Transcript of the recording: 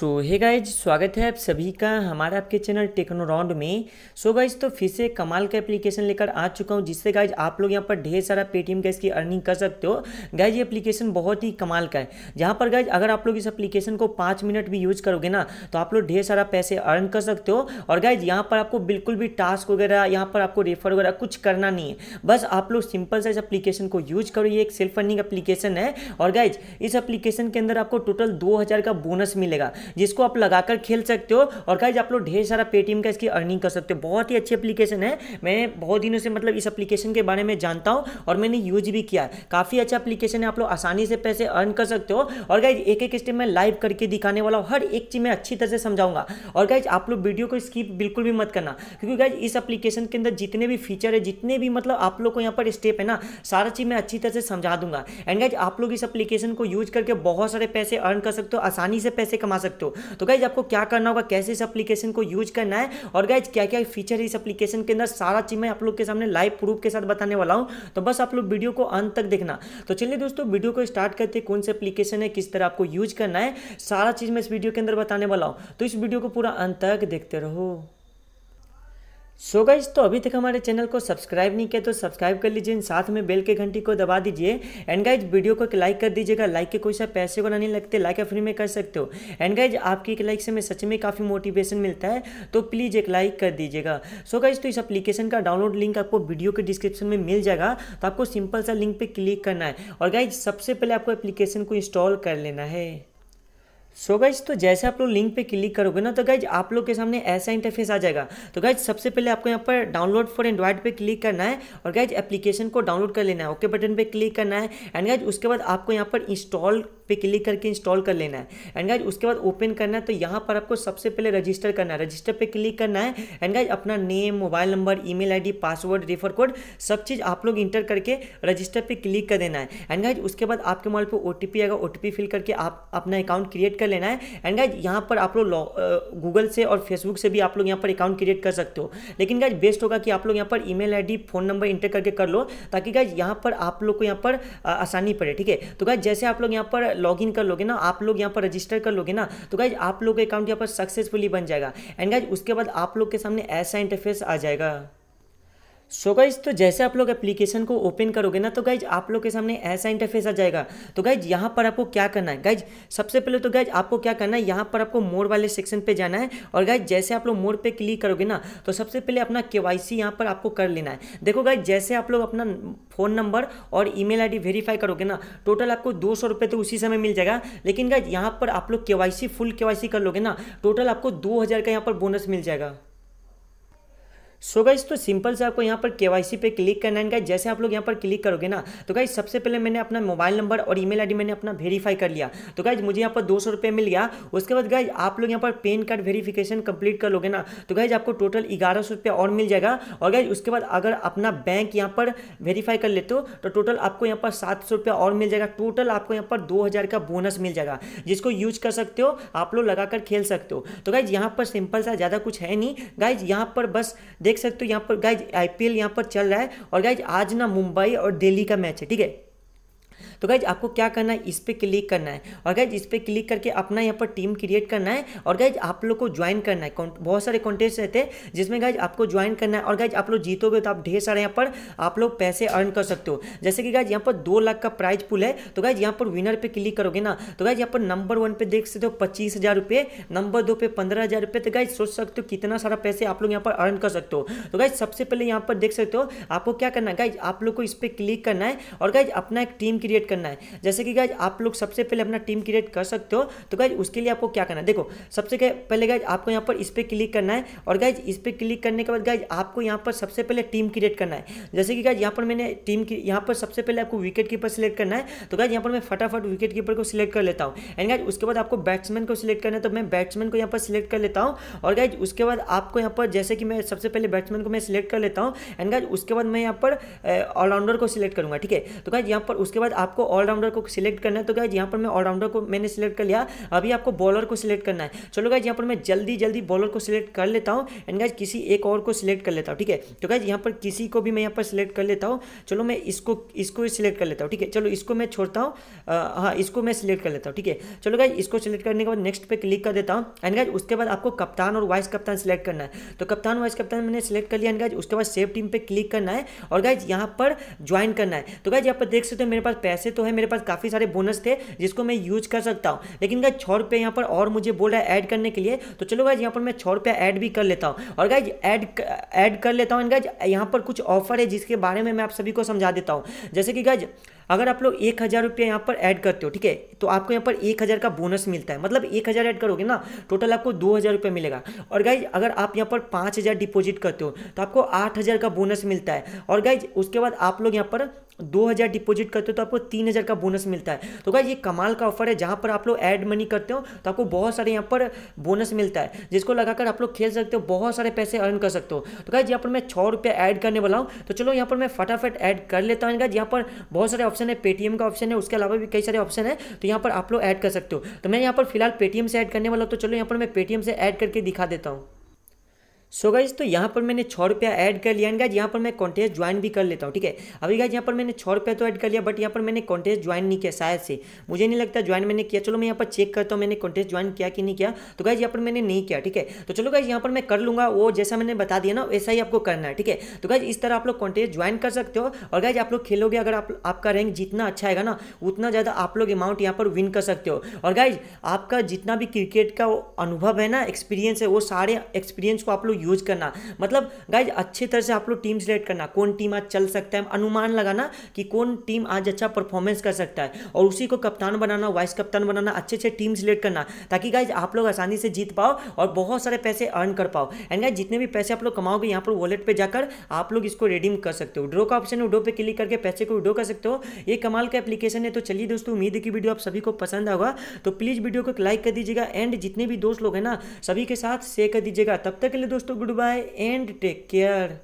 सो hey guys स्वागत है आप सभी का हमारा आपके चैनल टेक्नोराउंड में सो so गाइज तो फिर से कमाल का एप्लीकेशन लेकर आ चुका हूँ जिससे गाइज आप लोग यहाँ पर ढेर सारा पेटीएम गैस की अर्निंग कर सकते हो गाइज ये एप्लीकेशन बहुत ही कमाल का है जहाँ पर गाइज अगर आप लोग इस एप्लीकेशन को पाँच मिनट भी यूज करोगे ना तो आप लोग ढेर सारा पैसे अर्न कर सकते हो और गाइज यहाँ पर आपको बिल्कुल भी टास्क वगैरह यहाँ पर आपको रेफर वगैरह कुछ करना नहीं है बस आप लोग सिंपल सा इस एप्लीकेशन को यूज करो ये एक सेल्फ अर्निंग एप्लीकेशन है और गाइज इस एप्लीकेशन के अंदर आपको टोटल दो का बोनस मिलेगा जिसको आप लगाकर खेल सकते हो और कहा आप लोग ढेर सारा पेटीएम का इसकी अर्निंग कर सकते हो बहुत ही अच्छी एप्लीकेशन है मैं बहुत दिनों से मतलब इस एप्लीकेशन के बारे में जानता हूँ और मैंने यूज भी किया काफ़ी अच्छा एप्लीकेशन है आप लोग आसानी से पैसे अर्न कर सकते हो और गाइज एक एक स्टेप मैं लाइव करके दिखाने वाला हूँ हर एक चीज़ मैं अच्छी तरह से समझाऊंगा और गाइज आप लोग वीडियो को स्किप बिल्कुल भी मत करना क्योंकि गाइज इस एप्लीकेशन के अंदर जितने भी फीचर है जितने भी मतलब आप लोग को यहाँ पर स्टेप है ना सारा चीज़ मैं अच्छी तरह से समझा दूंगा एंड गाइज आप लोग इस एप्लीकेशन को यूज करके बहुत सारे पैसे अर्न कर सकते हो आसानी से पैसे कमा सकते हो सकते हो तो गाइज आपको क्या करना होगा कैसे इस एप्लीकेशन को यूज करना है और गाइज क्या क्या फीचर इस एप्लीकेशन के अंदर सारा चीज मैं आप लोग के सामने लाइव प्रूफ के साथ बताने वाला हूँ तो बस आप लोग वीडियो को अंत तक देखना तो चलिए दोस्तों वीडियो को स्टार्ट करते हैं कौन से एप्लीकेशन है किस तरह आपको यूज करना है सारा चीज़ मैं इस वीडियो के अंदर बताने वाला हूँ तो इस वीडियो को पूरा अंत तक देखते रहो सो so गाइज तो अभी तक हमारे चैनल को सब्सक्राइब नहीं किया तो सब्सक्राइब कर लीजिए इन साथ में बेल के घंटी को दबा दीजिए एंड गाइज वीडियो को एक लाइक कर दीजिएगा लाइक के कोई सा पैसे वाला नहीं लगते लाइक आप फ्री में कर सकते हो एंड गाइज आपकी एक लाइक से मैं सच में काफ़ी मोटिवेशन मिलता है तो प्लीज़ एक लाइक कर दीजिएगा सो so गाइज तो इस अपलीकेशन का डाउनलोड लिंक आपको वीडियो के डिस्क्रिप्शन में मिल जाएगा तो आपको सिंपल सा लिंक पर क्लिक करना है और गाइज सबसे पहले आपको एप्लीकेशन को इंस्टॉल कर लेना है सो so गाइज तो जैसे आप लोग लिंक पे क्लिक करोगे ना तो गाइज आप लोग के सामने ऐसा इंटरफेस आ जाएगा तो गाइज सबसे पहले आपको यहाँ पर डाउनलोड फॉर एंड्रॉइड पे क्लिक करना है और गाइज एप्लीकेशन को डाउनलोड कर लेना है ओके बटन पे क्लिक करना है एंड गाइज उसके बाद आपको यहाँ पर इंस्टॉल पे क्लिक करके इंस्टॉल कर लेना है एंड गाइज उसके बाद ओपन करना है तो यहाँ पर आपको सबसे पहले रजिस्टर करना है रजिस्टर पे क्लिक करना है एंड गाइज अपना name mobile number email ID password refer code सब चीज़ आप लोग इंटर करके रजिस्टर पे क्लिक कर देना है एंड गाइज उसके बाद आपके मोबाइल पर ओ आएगा ओ फिल करके आप अपना अकाउंट क्रिएट कर लेना है एंड गाइज यहाँ पर आप लोग गूगल से और फेसबुक से भी आप लोग यहाँ पर अकाउंट क्रिएट कर सकते हो लेकिन गाइज बेस्ट होगा कि आप लोग यहाँ पर email phone number enter करके कर लो ताकि गाइज यहाँ पर आप लोग को यहाँ पर आसानी पड़े ठीक है तो गाइज जैसे आप लोग यहाँ पर इन कर लोगे ना आप लोग यहाँ पर रजिस्टर कर लोगे ना तो गाइज आप लोग का अकाउंट यहाँ पर सक्सेसफुली बन जाएगा एंड गाइज उसके बाद आप लोग के सामने ऐसा इंटरफेस आ जाएगा सो so गाइज तो जैसे आप लोग एप्लीकेशन को ओपन करोगे ना तो गाइज आप लोग के सामने ऐसा इंटरफेस आ जाएगा तो गाइज यहाँ पर आपको क्या करना है गाइज सबसे पहले तो गाइज आपको क्या करना है यहाँ पर आपको मोर वाले सेक्शन पे जाना है और गाइज जैसे आप लोग मोर पे क्लिक करोगे ना तो सबसे पहले अपना के वाई सी यहाँ पर आपको कर लेना है देखो गाइज जैसे आप लोग अपना फ़ोन नंबर और email I D verify करोगे ना टोटल आपको दो सौ रुपये तो उसी समय मिल जाएगा लेकिन गाइज यहाँ पर आप लोग के वाई सी फुल के वाई सी कर लोगे ना टोटल आपको दो हज़ार का यहाँ पर बोनस मिल जाएगा सो गाइज तो सिंपल से आपको यहाँ पर केवाईसी पे क्लिक करना है जैसे आप लोग यहाँ पर क्लिक करोगे ना तो गाइज सबसे पहले मैंने अपना मोबाइल नंबर और ईमेल आईडी मैंने अपना वेरीफाई कर लिया तो गाइज मुझे यहाँ पर दो सौ मिल गया उसके बाद गाइज आप लोग यहाँ पर पेन कार्ड वेरीफिकेशन कंप्लीट कर लोगे ना तो गाइज आपको टोटल ग्यारह सौ और मिल जाएगा और गाइज उसके बाद अगर अपना बैंक यहाँ पर वेरीफाई कर लेते हो तो टोटल आपको यहाँ पर सात सौ और मिल जाएगा टोटल आपको यहाँ पर दो का बोनस मिल जाएगा जिसको यूज कर सकते हो आप लोग लगाकर खेल सकते हो तो गाइज यहाँ पर सिंपल सा ज़्यादा कुछ है नहीं गाइज यहाँ पर बस देख देख सकते हो यहाँ पर गाइज आईपीएल यहाँ पर चल रहा है और गाइज आज ना मुंबई और दिल्ली का मैच है ठीक है तो गाइज आपको क्या करना है इस पर क्लिक करना है और गाइज इस पर क्लिक करके अपना यहाँ पर टीम क्रिएट करना है और गाइज आप लोग को ज्वाइन करना है बहुत सारे कॉन्टेस्ट रहते हैं जिसमें गाइज आपको ज्वाइन करना है और गाइज आप लोग जीतोगे तो आप ढेर सारे यहाँ पर आप लोग पैसे अर्न कर सकते हो जैसे कि गाइज यहाँ पर दो लाख का प्राइज पुल है तो गाइज यहाँ पर विनर पर क्लिक करोगे ना तो गाइज यहाँ पर नंबर वन पर देख सकते हो पच्चीस हज़ार रुपये नंबर दो पे पंद्रह हज़ार रुपये तो गाइज सोच सकते हो कितना सारा पैसे आप लोग यहाँ पर अर्न कर सकते हो तो गाइज सबसे पहले यहाँ पर देख सकते हो आपको क्या करना है गाइज आप लोग को इस पर क्लिक करना है और गाइज अपना एक टीम क्रिएट करना है जैसे कि गाइज आप लोग सबसे पहले अपना टीम क्रिएट कर सकते हो तो गाइज उसके लिए आपको क्या करना है देखो सबसे पहले गाइज आपको यहाँ पर इस पर क्लिक करना है और गाइज इस पर क्लिक करने के बाद गाइज आपको यहाँ पर सबसे पहले टीम क्रिएट करना है जैसे कि गाइज यहाँ पर मैंने टीम की यहाँ पर सबसे पहले आपको विकेट कीपर सिलेक्ट करना है तो गाइज यहाँ पर मैं फटाफट विकेट कीपर को सिलेक्ट कर लेता हूँ एंड गाइज उसके बाद आपको बैट्समैन को सिलेक्ट करना है तो मैं बैट्समैन को यहाँ पर सिलेक्ट कर लेता हूँ और गाइज उसके बाद आपको यहाँ पर जैसे कि मैं सबसे पहले बैट्समैन को मैं सिलेक्ट कर लेता हूँ एंड गाइज उसके बाद मैं यहाँ पर ऑलराउंडर को सिलेक्ट करूंगा ठीक है तो गाइज यहाँ पर उसके बाद आपको आपको ऑलराउंडर को सिलेक्ट करना है तो गाइज यहाँ पर मैं ऑलराउंडर को मैंने सिलेक्ट कर लिया अभी आपको बॉलर को सिलेक्ट करना है चलो गाइज यहाँ पर मैं जल्दी जल्दी बॉलर को सिलेक्ट कर लेता हूँ एंड गाइज किसी एक और को सिलेक्ट कर लेता हूँ ठीक है तो गाइज यहाँ पर किसी को भी मैं यहाँ पर सिलेक्ट कर लेता हूँ चलो मैं इसको इसको सिलेक्ट कर लेता हूँ ठीक है चलो इसको मैं छोड़ता हूँ हाँ इसको मैं सिलेक्ट कर लेता हूँ ठीक है चलो गाइज इसको सिलेक्ट करने के बाद नेक्स्ट पर क्लिक कर देता हूँ एंड गाइज उसके बाद आपको कप्तान और वाइस कप्तान सिलेक्ट करना है तो कप्तान वाइस कप्तान मैंने सिलेक्ट कर लिया एंड गाइज उसके बाद सेव टीम पर क्लिक करना है और गाइज यहाँ पर ज्वाइन करना है तो गाइज यहाँ पर देख सकते हो मेरे पास पैसे पैसे तो है मेरे पास काफ़ी सारे बोनस थे जिसको मैं यूज कर सकता हूँ लेकिन गाइज छः रुपये यहाँ पर और मुझे बोल रहा है ऐड करने के लिए तो चलो गाइज यहाँ पर मैं छः रुपये ऐड भी कर लेता हूँ और गाइज ऐड ऐड कर लेता हूँ एंड गाइज यहाँ पर कुछ ऑफर है जिसके बारे में मैं आप सभी को समझा देता हूँ जैसे कि गाइज अगर आप लोग एक हज़ार रुपया यहाँ पर ऐड करते हो ठीक है तो आपको यहाँ पर एक हज़ार का बोनस मिलता है मतलब एक हज़ार ऐड करोगे ना टोटल आपको दो हज़ार रुपये मिलेगा और गाइज अगर आप यहाँ पर पाँच हज़ार डिपोजिट करते हो तो आपको आठ हज़ार का बोनस मिलता है और गाइज उसके बाद आप लोग यहाँ पर दो हज़ार डिपोजिट करते हो तो आपको तीन हज़ार का बोनस मिलता है तो क्या ये कमाल का ऑफर है जहाँ पर आप लोग ऐड मनी करते हो तो आपको बहुत सारे यहाँ पर बोनस मिलता है जिसको लगाकर आप लोग खेल सकते हो बहुत सारे पैसे अर्न कर सकते हो तो क्या यहाँ पर मैं छः रुपये ऐड करने वाला हूँ तो चलो यहाँ पर मैं फटाफट ऐड कर लेता हूँ गाइज यहाँ पर बहुत सारे ऑप्शन है पेटीएम का ऑप्शन है उसके अलावा भी कई सारे ऑप्शन है तो यहाँ पर आप लोग ऐड कर सकते हो तो मैं यहाँ पर फिलहाल पेटीएम से ऐड करने वाला हूँ तो चलो यहाँ पर मैं पेटीएम से ऐड करके दिखा देता हूँ सो so गाइज तो यहाँ पर मैंने छः रुपया ऐड कर लिया एंड गाइज यहाँ पर मैं कॉन्टेस्ट ज्वाइन भी कर लेता हूँ ठीक है अभी गाइज यहाँ पर मैंने छः रुपया तो ऐड कर लिया बट यहाँ पर मैंने कॉन्टेस्ट ज्वाइन नहीं किया शायद से मुझे नहीं लगता ज्वाइन मैंने किया चलो मैं यहाँ पर चेक करता हूँ मैंने कॉन्टेस्ट ज्वाइन किया कि नहीं किया तो गाइज यहाँ पर मैंने नहीं किया ठीक है तो चलो गाइज यहाँ पर मैं कर लूँगा वो जैसा मैंने बता दिया ना वैसा ही आपको करना है ठीक है तो गाइज इस तरह आप लोग कॉन्टेस्ट ज्वाइन कर सकते हो और गाइज आप लोग खेलोगे अगर आपका रैंक जितना अच्छा है ना उतना ज़्यादा आप लोग अमाउंट यहाँ पर विन कर सकते हो और गाइज आपका जितना भी क्रिकेट का अनुभव है ना एक्सपीरियंस है वो सारे एक्सपीरियंस को आप लोग यूज करना मतलब गाइज अच्छी तरह से आप लोग टीम सेलेक्ट करना कौन टीम आज चल सकता है अनुमान लगाना कि कौन टीम आज अच्छा परफॉर्मेंस कर सकता है और उसी को कप्तान बनाना वाइस कप्तान बनाना अच्छे अच्छे टीम सेलेक्ट करना ताकि गाइज आप लोग आसानी से जीत पाओ और बहुत सारे पैसे अर्न कर पाओ एंड गाइज जितने भी पैसे आप लोग कमाओगे यहाँ पर वॉलेट पर जाकर आप लोग इसको रिडीम कर सकते हो ड्रो का ऑप्शन ड्रो पर क्लिक करके पैसे को विड्रो कर सकते हो ये कमाल का एप्लीकेशन है तो चलिए दोस्तों उम्मीद है कि वीडियो आप सभी को पसंद होगा तो प्लीज़ वीडियो को लाइक कर दीजिएगा एंड जितने भी दोस्त लोग हैं ना सभी के साथ शेयर कर दीजिएगा तब तक के लिए दोस्तों to goodbye and take care.